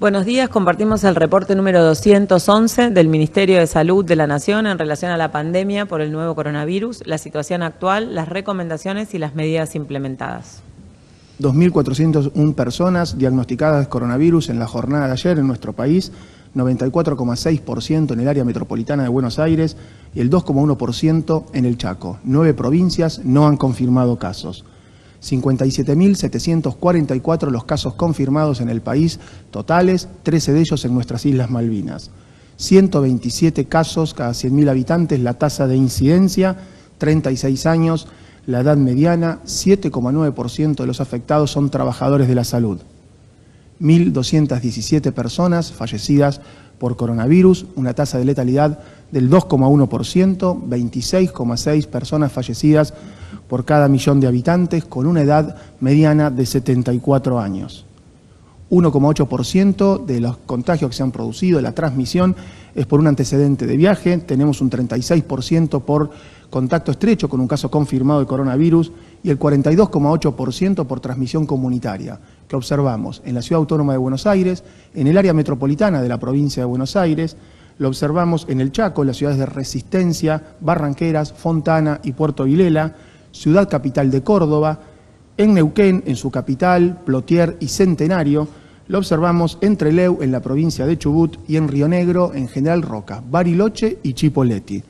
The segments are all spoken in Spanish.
Buenos días, compartimos el reporte número 211 del Ministerio de Salud de la Nación en relación a la pandemia por el nuevo coronavirus, la situación actual, las recomendaciones y las medidas implementadas. 2.401 personas diagnosticadas de coronavirus en la jornada de ayer en nuestro país, 94,6% en el área metropolitana de Buenos Aires y el 2,1% en el Chaco. Nueve provincias no han confirmado casos. 57.744 los casos confirmados en el país, totales, 13 de ellos en nuestras Islas Malvinas. 127 casos cada 100.000 habitantes, la tasa de incidencia, 36 años, la edad mediana, 7,9% de los afectados son trabajadores de la salud. 1.217 personas fallecidas por coronavirus, una tasa de letalidad del 2,1%, 26,6 personas fallecidas por cada millón de habitantes con una edad mediana de 74 años. 1,8% de los contagios que se han producido, la transmisión, es por un antecedente de viaje, tenemos un 36% por contacto estrecho con un caso confirmado de coronavirus y el 42,8% por transmisión comunitaria, que observamos en la Ciudad Autónoma de Buenos Aires, en el área metropolitana de la provincia de Buenos Aires, lo observamos en el Chaco, en las ciudades de Resistencia, Barranqueras, Fontana y Puerto Vilela, ciudad capital de Córdoba, en Neuquén, en su capital, Plotier y Centenario, lo observamos en Leu en la provincia de Chubut, y en Río Negro, en General Roca, Bariloche y Chipoleti.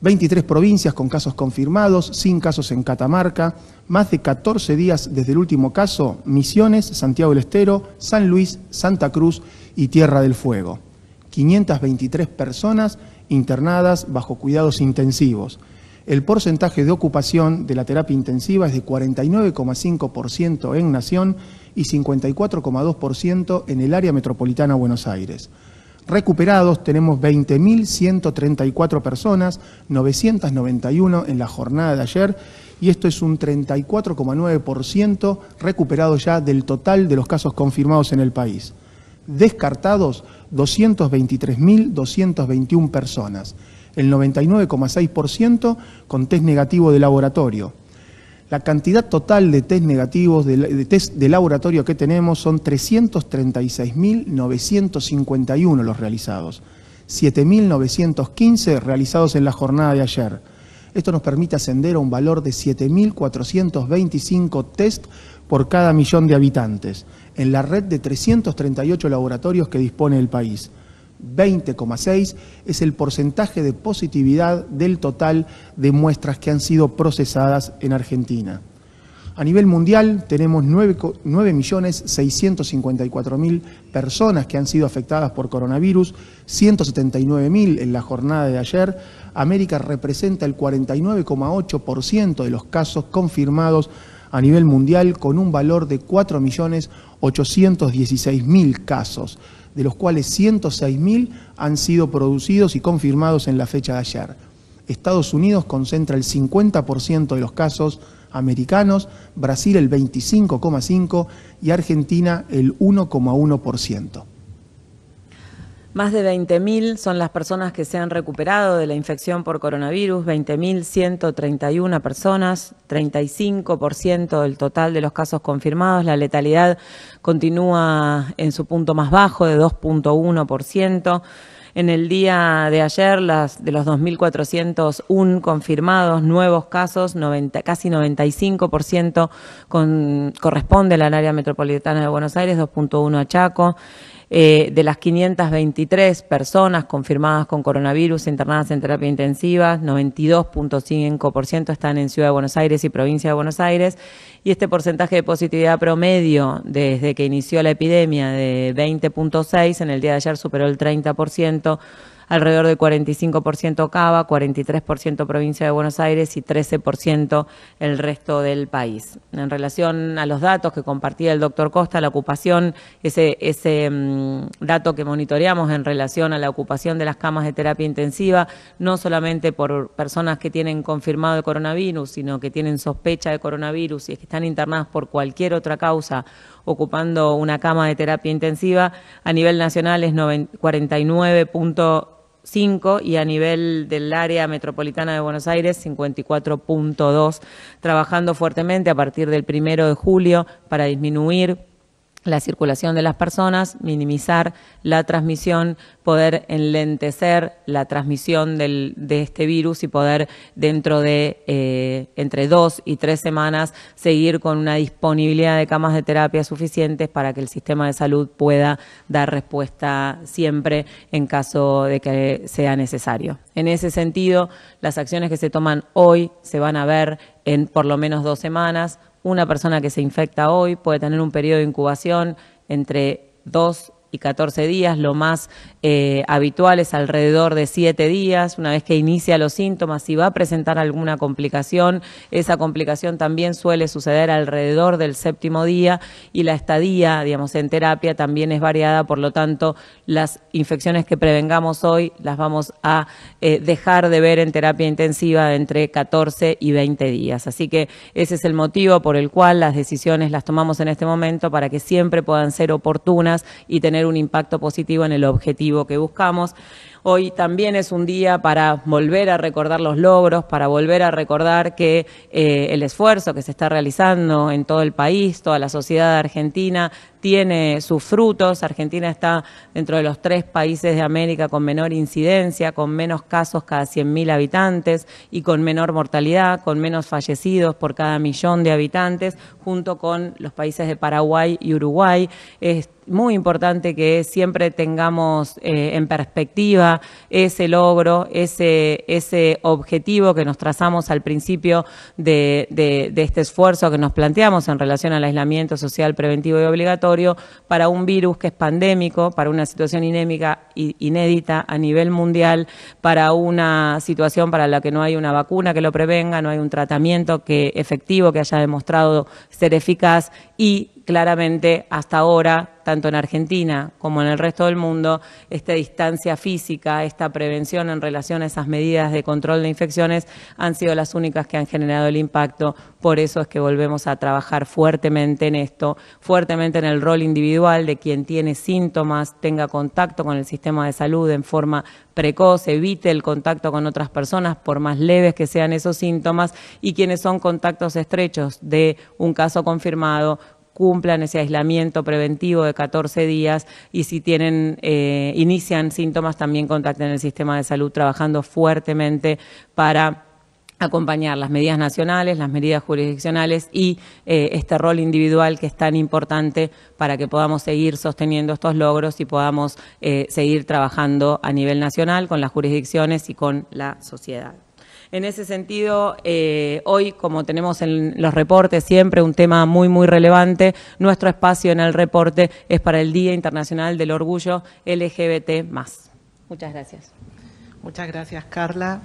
23 provincias con casos confirmados, sin casos en Catamarca, más de 14 días desde el último caso, Misiones, Santiago del Estero, San Luis, Santa Cruz y Tierra del Fuego. 523 personas internadas bajo cuidados intensivos. El porcentaje de ocupación de la terapia intensiva es de 49,5% en Nación y 54,2% en el área metropolitana Buenos Aires. Recuperados tenemos 20.134 personas, 991 en la jornada de ayer, y esto es un 34,9% recuperado ya del total de los casos confirmados en el país. Descartados 223.221 personas el 99,6% con test negativo de laboratorio. La cantidad total de test negativos de, test de laboratorio que tenemos son 336.951 los realizados, 7.915 realizados en la jornada de ayer. Esto nos permite ascender a un valor de 7.425 test por cada millón de habitantes en la red de 338 laboratorios que dispone el país. 20,6 es el porcentaje de positividad del total de muestras que han sido procesadas en Argentina. A nivel mundial tenemos 9.654.000 personas que han sido afectadas por coronavirus, 179.000 en la jornada de ayer. América representa el 49,8% de los casos confirmados a nivel mundial con un valor de 4.816.000 casos de los cuales 106.000 han sido producidos y confirmados en la fecha de ayer. Estados Unidos concentra el 50% de los casos americanos, Brasil el 25,5% y Argentina el 1,1%. Más de 20.000 son las personas que se han recuperado de la infección por coronavirus, 20.131 personas, 35% del total de los casos confirmados. La letalidad continúa en su punto más bajo de 2.1%. En el día de ayer, las, de los 2.401 confirmados nuevos casos, casi 95% con, corresponde al área metropolitana de Buenos Aires, 2.1 a Chaco. Eh, de las 523 personas confirmadas con coronavirus internadas en terapia intensiva, 92.5% están en Ciudad de Buenos Aires y provincia de Buenos Aires. Y este porcentaje de positividad promedio desde que inició la epidemia de 20.6, en el día de ayer superó el 30% alrededor de 45% Cava, 43% Provincia de Buenos Aires y 13% el resto del país. En relación a los datos que compartía el doctor Costa, la ocupación, ese, ese mm, dato que monitoreamos en relación a la ocupación de las camas de terapia intensiva, no solamente por personas que tienen confirmado el coronavirus, sino que tienen sospecha de coronavirus y que están internadas por cualquier otra causa ocupando una cama de terapia intensiva, a nivel nacional es 49. 5 y a nivel del área metropolitana de Buenos Aires 54.2, trabajando fuertemente a partir del primero de julio para disminuir la circulación de las personas, minimizar la transmisión, poder enlentecer la transmisión de este virus y poder dentro de eh, entre dos y tres semanas seguir con una disponibilidad de camas de terapia suficientes para que el sistema de salud pueda dar respuesta siempre en caso de que sea necesario. En ese sentido, las acciones que se toman hoy se van a ver en por lo menos dos semanas una persona que se infecta hoy puede tener un periodo de incubación entre dos y 14 días. Lo más eh, habitual es alrededor de 7 días. Una vez que inicia los síntomas, si va a presentar alguna complicación, esa complicación también suele suceder alrededor del séptimo día y la estadía, digamos, en terapia también es variada. Por lo tanto, las infecciones que prevengamos hoy las vamos a eh, dejar de ver en terapia intensiva entre 14 y 20 días. Así que ese es el motivo por el cual las decisiones las tomamos en este momento para que siempre puedan ser oportunas y tener un impacto positivo en el objetivo que buscamos. Hoy también es un día para volver a recordar los logros, para volver a recordar que eh, el esfuerzo que se está realizando en todo el país, toda la sociedad de argentina, tiene sus frutos. Argentina está dentro de los tres países de América con menor incidencia, con menos casos cada 100.000 habitantes y con menor mortalidad, con menos fallecidos por cada millón de habitantes, junto con los países de Paraguay y Uruguay. Es muy importante que siempre tengamos eh, en perspectiva ese logro, ese, ese objetivo que nos trazamos al principio de, este esfuerzo que nos planteamos en relación al aislamiento social preventivo y obligatorio para un virus que es pandémico, para una situación inémica, inédita a nivel mundial, para una situación para la que no hay una vacuna que lo prevenga, no hay un tratamiento que efectivo que haya demostrado ser eficaz y claramente hasta ahora, tanto en Argentina como en el resto del mundo, esta distancia física, esta prevención en relación a esas medidas de control de infecciones han sido las únicas que han generado el impacto. Por eso es que volvemos a trabajar fuertemente en esto, fuertemente en el rol individual de quien tiene síntomas, tenga contacto con el sistema de salud en forma precoz, evite el contacto con otras personas, por más leves que sean esos síntomas, y quienes son contactos estrechos de un caso confirmado, cumplan ese aislamiento preventivo de 14 días y si tienen, eh, inician síntomas, también contacten el sistema de salud trabajando fuertemente para acompañar las medidas nacionales, las medidas jurisdiccionales y eh, este rol individual que es tan importante para que podamos seguir sosteniendo estos logros y podamos eh, seguir trabajando a nivel nacional con las jurisdicciones y con la sociedad. En ese sentido, eh, hoy, como tenemos en los reportes siempre un tema muy, muy relevante, nuestro espacio en el reporte es para el Día Internacional del Orgullo LGBT+. Muchas gracias. Muchas gracias, Carla.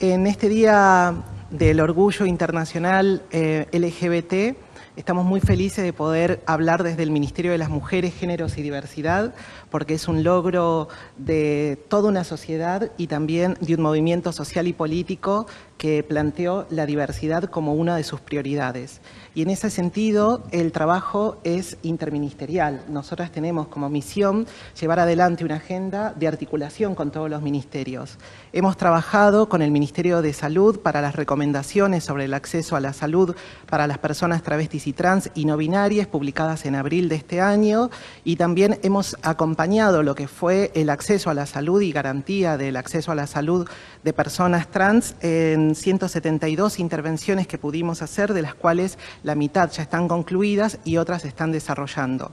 En este Día del Orgullo Internacional eh, LGBT, estamos muy felices de poder hablar desde el Ministerio de las Mujeres, Géneros y Diversidad porque es un logro de toda una sociedad y también de un movimiento social y político que planteó la diversidad como una de sus prioridades. Y en ese sentido, el trabajo es interministerial. Nosotras tenemos como misión llevar adelante una agenda de articulación con todos los ministerios. Hemos trabajado con el Ministerio de Salud para las recomendaciones sobre el acceso a la salud para las personas travestis y trans y no binarias publicadas en abril de este año y también hemos acompañado lo que fue el acceso a la salud y garantía del acceso a la salud de personas trans en 172 intervenciones que pudimos hacer, de las cuales la mitad ya están concluidas y otras están desarrollando.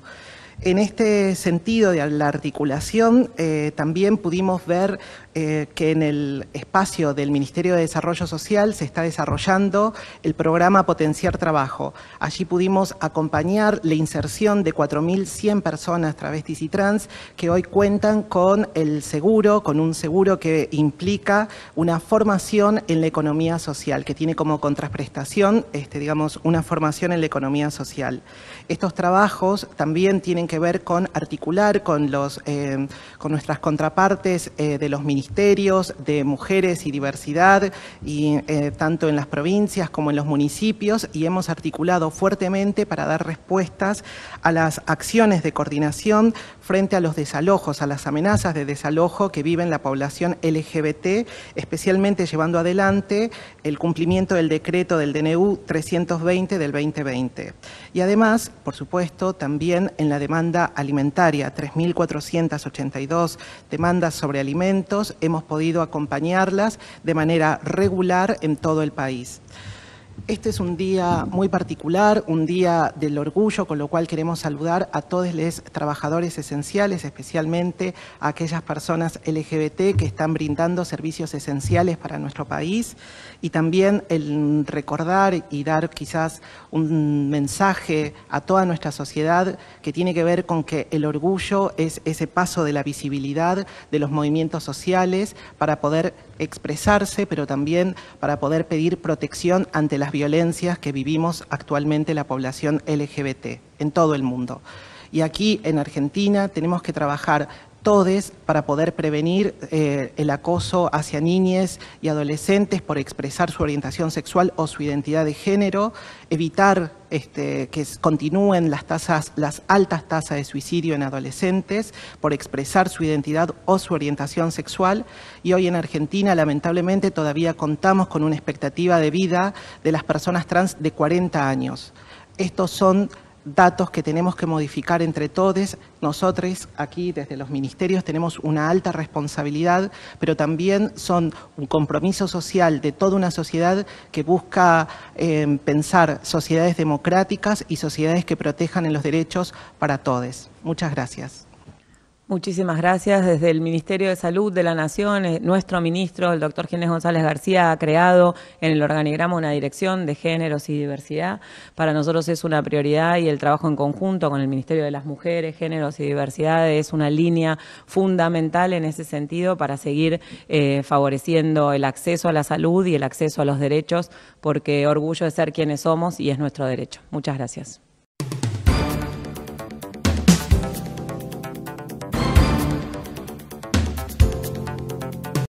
En este sentido de la articulación, eh, también pudimos ver eh, que en el espacio del Ministerio de Desarrollo Social se está desarrollando el programa Potenciar Trabajo. Allí pudimos acompañar la inserción de 4.100 personas travestis y trans que hoy cuentan con el seguro, con un seguro que implica una formación en la economía social, que tiene como contraprestación, este, digamos, una formación en la economía social. Estos trabajos también tienen que ver con articular con, los, eh, con nuestras contrapartes eh, de los ministerios de mujeres y diversidad, y, eh, tanto en las provincias como en los municipios, y hemos articulado fuertemente para dar respuestas a las acciones de coordinación frente a los desalojos, a las amenazas de desalojo que vive la población LGBT, especialmente llevando adelante el cumplimiento del decreto del DNU 320 del 2020. Y además, por supuesto, también en la demanda demanda alimentaria, 3.482 demandas sobre alimentos, hemos podido acompañarlas de manera regular en todo el país. Este es un día muy particular, un día del orgullo, con lo cual queremos saludar a todos los trabajadores esenciales, especialmente a aquellas personas LGBT que están brindando servicios esenciales para nuestro país y también el recordar y dar quizás un mensaje a toda nuestra sociedad que tiene que ver con que el orgullo es ese paso de la visibilidad de los movimientos sociales para poder expresarse, pero también para poder pedir protección ante las violencias que vivimos actualmente la población LGBT en todo el mundo. Y aquí en Argentina tenemos que trabajar todes para poder prevenir eh, el acoso hacia niñas y adolescentes por expresar su orientación sexual o su identidad de género, evitar este, que continúen las, tasas, las altas tasas de suicidio en adolescentes por expresar su identidad o su orientación sexual. Y hoy en Argentina, lamentablemente, todavía contamos con una expectativa de vida de las personas trans de 40 años. Estos son datos que tenemos que modificar entre todos. Nosotros aquí desde los ministerios tenemos una alta responsabilidad, pero también son un compromiso social de toda una sociedad que busca eh, pensar sociedades democráticas y sociedades que protejan en los derechos para todos. Muchas gracias. Muchísimas gracias. Desde el Ministerio de Salud de la Nación, eh, nuestro ministro, el doctor Ginés González García, ha creado en el organigrama una dirección de géneros y diversidad. Para nosotros es una prioridad y el trabajo en conjunto con el Ministerio de las Mujeres, Géneros y Diversidad es una línea fundamental en ese sentido para seguir eh, favoreciendo el acceso a la salud y el acceso a los derechos, porque orgullo de ser quienes somos y es nuestro derecho. Muchas gracias.